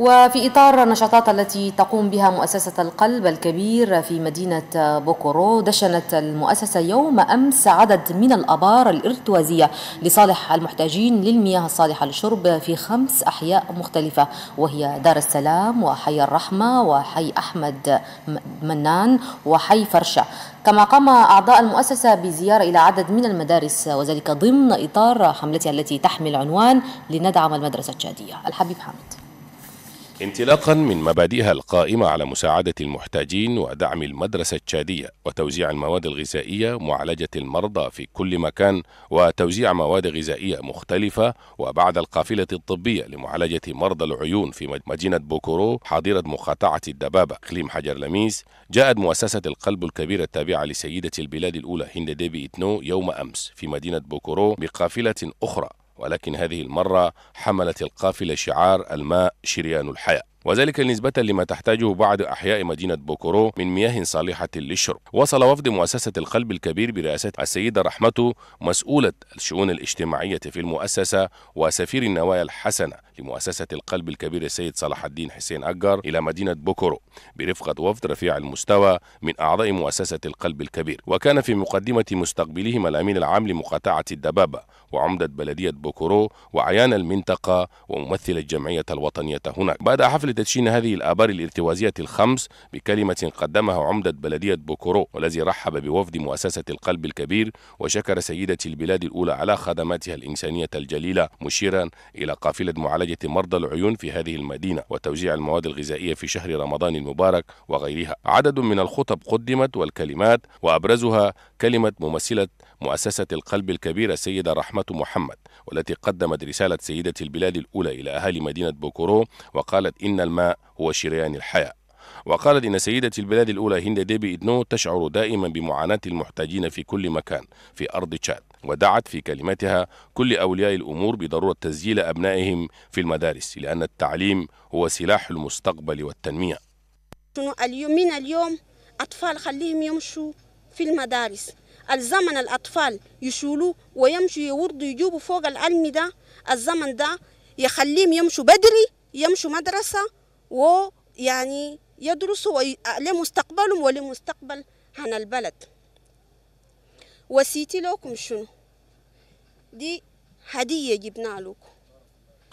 وفي إطار النشاطات التي تقوم بها مؤسسة القلب الكبير في مدينة بوكورو دشنت المؤسسة يوم أمس عدد من الأبار الإرتوازية لصالح المحتاجين للمياه الصالحة للشرب في خمس أحياء مختلفة وهي دار السلام وحي الرحمة وحي أحمد منان وحي فرشة كما قام أعضاء المؤسسة بزيارة إلى عدد من المدارس وذلك ضمن إطار حملتها التي تحمل عنوان لندعم المدرسة الشادية الحبيب حامد انطلاقا من مبادئها القائمة على مساعدة المحتاجين ودعم المدرسة التشادية وتوزيع المواد الغذائية ومعالجة المرضى في كل مكان وتوزيع مواد غذائية مختلفة وبعد القافلة الطبية لمعالجة مرضى العيون في مدينة بوكورو حاضرة مقاطعة الدبابة إقليم حجر لميس جاءت مؤسسة القلب الكبيرة التابعة لسيدة البلاد الأولى هند ديبي إتنو يوم أمس في مدينة بوكورو بقافلة أخرى ولكن هذه المرة حملت القافلة شعار الماء شريان الحياة وذلك نسبة لما تحتاجه بعض أحياء مدينة بوكورو من مياه صالحة للشرب وصل وفد مؤسسة القلب الكبير برئاسة السيدة رحمته مسؤولة الشؤون الاجتماعية في المؤسسة وسفير النوايا الحسنة لمؤسسة القلب الكبير السيد صلاح الدين حسين أجر إلى مدينة بوكورو برفقة وفد رفيع المستوى من أعضاء مؤسسة القلب الكبير وكان في مقدمة مستقبلهم الأمين العام لمقاطعة الدبابة وعمدة بلدية بوكورو وعيان المنطقة وممثل الجمعية الوطنية هناك بعد حفل لتدشين هذه الآبار الارتوازية الخمس بكلمة قدمها عمدة بلدية بوكورو والذي رحب بوفد مؤسسة القلب الكبير وشكر سيدة البلاد الأولى على خدماتها الإنسانية الجليلة مشيرا إلى قافلة معالجة مرضى العيون في هذه المدينة وتوزيع المواد الغذائية في شهر رمضان المبارك وغيرها عدد من الخطب قدمت والكلمات وأبرزها كلمة ممثلة مؤسسة القلب الكبيرة السيدة رحمة محمد والتي قدمت رسالة سيدة البلاد الأولى إلى أهالي مدينة بوكورو وقالت إن الماء هو شريان الحياة وقالت إن سيدة البلاد الأولى هند ديبي إدنو تشعر دائما بمعاناة المحتاجين في كل مكان في أرض تشاد ودعت في كلمتها كل أولياء الأمور بضرورة تسجيل أبنائهم في المدارس لأن التعليم هو سلاح المستقبل والتنمية اليومين اليوم أطفال خليهم يمشوا في المدارس الزمن الأطفال يشولوا ويمشوا يوردوا يجيبوا فوق العلم ده الزمن ده يخليهم يمشوا بدري يمشوا مدرسة ويعني يدرسوا لمستقبلهم ولمستقبل عن البلد وسيتي لكم شنو دي هدية جبنا لكم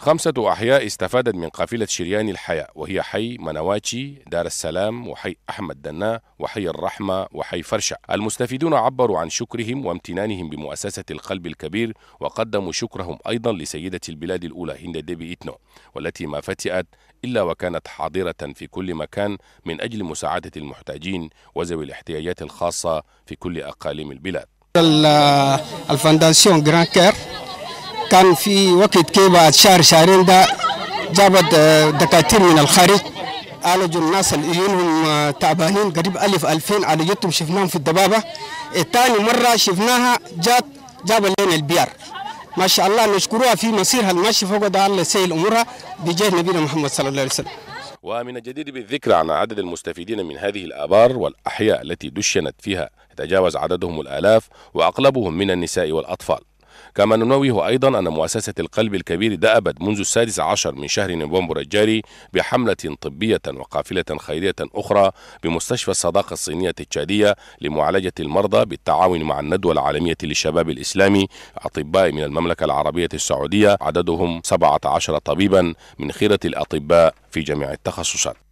خمسة أحياء استفادت من قافلة شريان الحياة وهي حي منواتشي دار السلام وحي أحمد دنا وحي الرحمة وحي فرشة المستفيدون عبروا عن شكرهم وامتنانهم بمؤسسة القلب الكبير وقدموا شكرهم أيضا لسيدة البلاد الأولى هند ديبي إتنو والتي ما فتئت إلا وكانت حاضرة في كل مكان من أجل مساعدة المحتاجين وذوي الاحتياجات الخاصة في كل أقاليم البلاد الفانداسيون جران كير كان في وقت كي بعد شهر شهرين ده جابت آه، دكاتير من الخارج عالجوا الناس اللي عيونهم آه، تعبانين قريب ألف ألفين عالجتهم شفناهم في الدبابة الثاني مرة شفناها جات جاب لنا البيار ما شاء الله نشكرها في مسيرها الماشي فوق ده الله يسهل أمورها بجاه نبينا محمد صلى الله عليه وسلم ومن الجدير بالذكر عن عدد المستفيدين من هذه الآبار والأحياء التي دشنت فيها تجاوز عددهم الآلاف وأغلبهم من النساء والأطفال كما ننوه أيضا أن مؤسسة القلب الكبير دأبت منذ السادس عشر من شهر نوفمبر الجاري بحملة طبية وقافلة خيرية أخرى بمستشفى الصداقة الصينية التشادية لمعالجة المرضى بالتعاون مع الندوة العالمية للشباب الإسلامي أطباء من المملكة العربية السعودية عددهم 17 طبيبا من خيرة الأطباء في جميع التخصصات